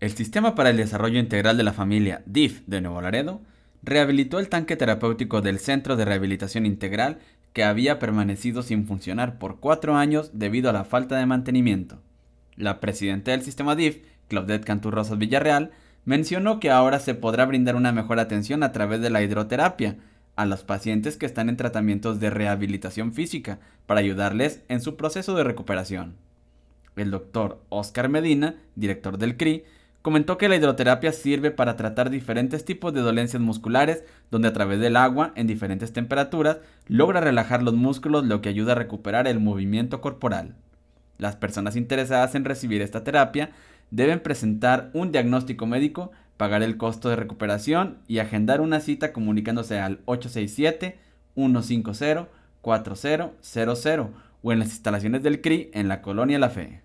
El Sistema para el Desarrollo Integral de la Familia, DIF, de Nuevo Laredo, rehabilitó el tanque terapéutico del Centro de Rehabilitación Integral que había permanecido sin funcionar por cuatro años debido a la falta de mantenimiento. La presidenta del sistema DIF, Claudette Rosas Villarreal, mencionó que ahora se podrá brindar una mejor atención a través de la hidroterapia a los pacientes que están en tratamientos de rehabilitación física para ayudarles en su proceso de recuperación. El doctor Oscar Medina, director del CRI, Comentó que la hidroterapia sirve para tratar diferentes tipos de dolencias musculares, donde a través del agua, en diferentes temperaturas, logra relajar los músculos, lo que ayuda a recuperar el movimiento corporal. Las personas interesadas en recibir esta terapia deben presentar un diagnóstico médico, pagar el costo de recuperación y agendar una cita comunicándose al 867-150-4000 o en las instalaciones del CRI en la Colonia La Fe.